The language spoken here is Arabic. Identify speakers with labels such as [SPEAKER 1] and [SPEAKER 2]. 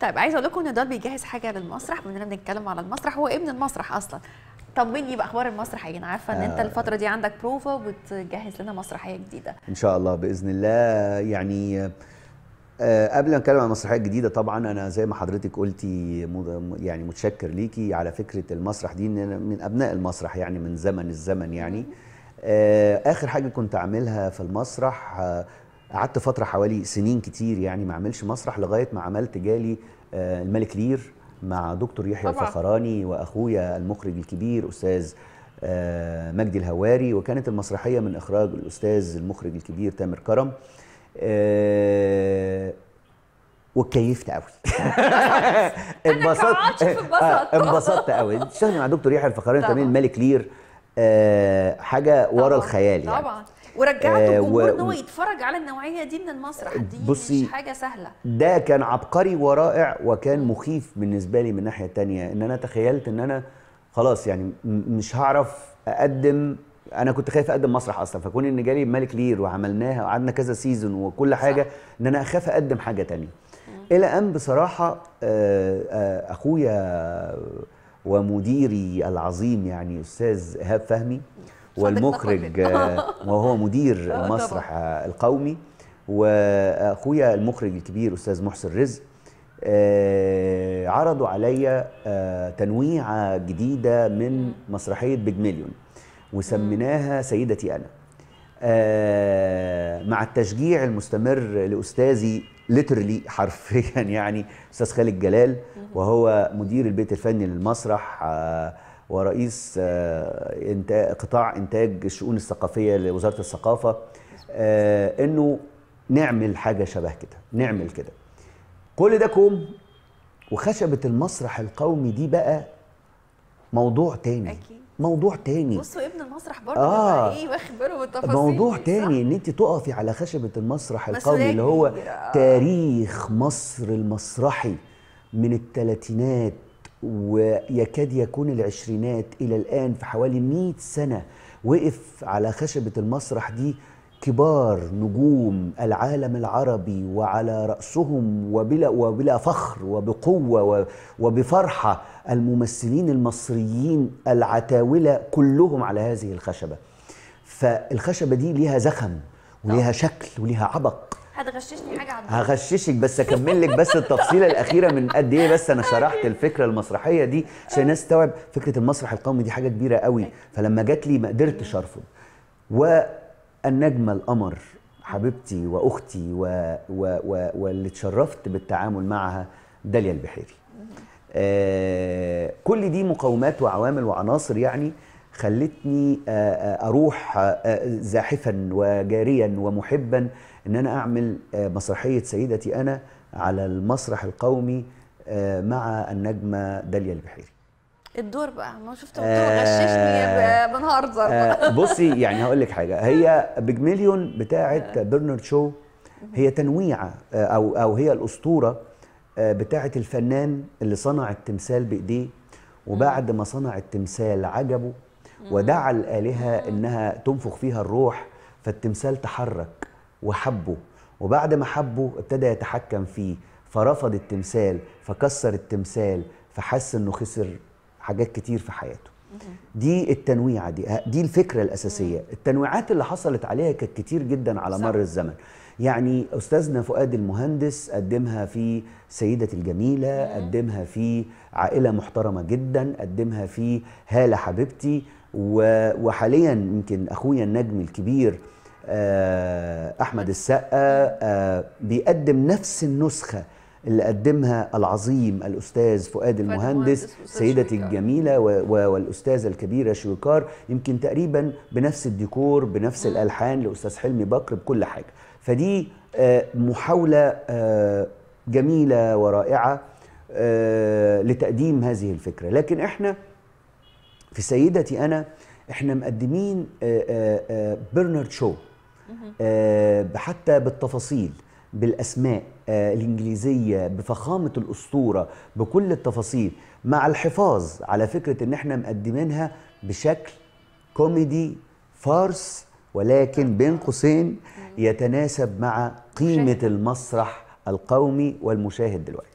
[SPEAKER 1] طيب عايزه اقول لكم ان ضال بيجهز حاجه للمسرح بما اننا بنتكلم على المسرح هو ابن المسرح اصلا طمني باخبار يا انا عارفه ان انت آه. الفتره دي عندك بروفا وبتجهز لنا مسرحيه جديده ان شاء الله باذن الله يعني آه، قبل ما اتكلم عن المسرحيه الجديده طبعا انا زي ما حضرتك قلتي يعني متشكر ليكي على فكره المسرح دي ان انا من ابناء المسرح يعني من زمن الزمن يعني آه، اخر حاجه كنت اعملها في المسرح قعدت فتره حوالي سنين كتير يعني ما عملش مسرح لغايه ما عملت جالي آه، الملك لير مع دكتور يحيى الفخراني واخويا المخرج الكبير استاذ آه، مجدي الهواري وكانت المسرحيه من اخراج الاستاذ المخرج الكبير تامر كرم آه، واتكيفت قوي انبسطت انبسطت قوي اشتغلت مع دكتور يحيى الفخراني تمام الملك لير حاجه ورا الخيال يعني طبعا ورجعت آه، الجمهور ان هو يتفرج على النوعيه دي من المسرح دي بصي مش حاجه سهله ده كان عبقري ورائع وكان مخيف بالنسبه لي من ناحيه تانية ان انا تخيلت ان انا خلاص يعني مش هعرف اقدم انا كنت خايف اقدم مسرح اصلا فكون ان جالي ملك لير وعملناها وقعدنا كذا سيزون وكل حاجه صح. ان انا اخاف اقدم حاجه تانية الى ان بصراحه آه، آه، اخويا ومديري العظيم يعني استاذ ايهاب فهمي والمخرج آه، وهو مدير آه، المسرح القومي واخويا المخرج الكبير استاذ محسن رزق آه، عرضوا عليا تنويعه جديده من مسرحيه بيج مليون وسميناها سيدتي انا آه مع التشجيع المستمر لاستاذي ليترلي حرفيا يعني استاذ خالد جلال وهو مدير البيت الفني للمسرح آه ورئيس آه، قطاع انتاج الشؤون الثقافيه لوزاره الثقافه آه، انه نعمل حاجه شبه كده نعمل كده كل ده كوم وخشبه المسرح القومي دي بقى موضوع تاني أكيد. موضوع تاني بصوا ابن المسرح برضه آه. ايه واخد باله بالتفاصيل موضوع تاني ان انت تقفي على خشبه المسرح القومي اللي هو تاريخ مصر المسرحي من الثلاثينات ويكاد يكون العشرينات إلى الآن في حوالي 100 سنة وقف على خشبة المسرح دي كبار نجوم العالم العربي وعلى رأسهم وبلا, وبلا فخر وبقوة وبفرحة الممثلين المصريين العتاولة كلهم على هذه الخشبة فالخشبة دي ليها زخم وليها نعم. شكل وليها عبق هتغششني حاجه عضلات هغششك بس اكمل لك بس التفصيله الاخيره من قد ايه بس انا شرحت طيب. الفكره المسرحيه دي عشان الناس آه. تستوعب فكره المسرح القومي دي حاجه كبيره قوي طيب. فلما جات لي ما قدرتش ارفض والنجمه القمر حبيبتي واختي و... و... و... واللي اتشرفت بالتعامل معها داليا البحيري آه كل دي مقومات وعوامل وعناصر يعني خلتني آه، آه، اروح آه، زاحفا وجاريا ومحبا ان انا اعمل مسرحيه سيدتي انا على المسرح القومي مع النجمه داليا البحيري الدور بقى ما شفت الدور آه غششني بنهارزر آه بصي يعني هقول لك حاجه هي مليون بتاعه برنارد شو هي تنويعه او او هي الاسطوره بتاعه الفنان اللي صنع التمثال بايديه وبعد ما صنع التمثال عجبه ودعا الآلهة إنها تنفخ فيها الروح فالتمثال تحرك وحبه وبعد ما حبه ابتدى يتحكم فيه فرفض التمثال فكسر التمثال فحس إنه خسر حاجات كتير في حياته دي التنويعة دي دي الفكرة الأساسية التنويعات اللي حصلت عليها كانت كتير جدا على مر الزمن يعني أستاذنا فؤاد المهندس قدمها في سيدة الجميلة قدمها في عائلة محترمة جدا قدمها في هالة حبيبتي وحاليا يمكن اخويا النجم الكبير آه، احمد السقا آه، بيقدم نفس النسخه اللي قدمها العظيم الاستاذ فؤاد المهندس سيدتي الجميله والاستاذه الكبيره شويكار يمكن تقريبا بنفس الديكور بنفس الالحان لاستاذ حلمي بكر بكل حاجه فدي آه، محاوله جميله ورائعه لتقديم هذه الفكره لكن احنا في سيدتي انا احنا مقدمين برنارد آه، شو آه، آه، حتى بالتفاصيل بالاسماء الانجليزيه بفخامه الاسطوره بكل التفاصيل مع الحفاظ على فكره ان احنا مقدمينها بشكل كوميدي فارس ولكن بين قوسين يتناسب مع قيمه المسرح القومي والمشاهد دلوقتي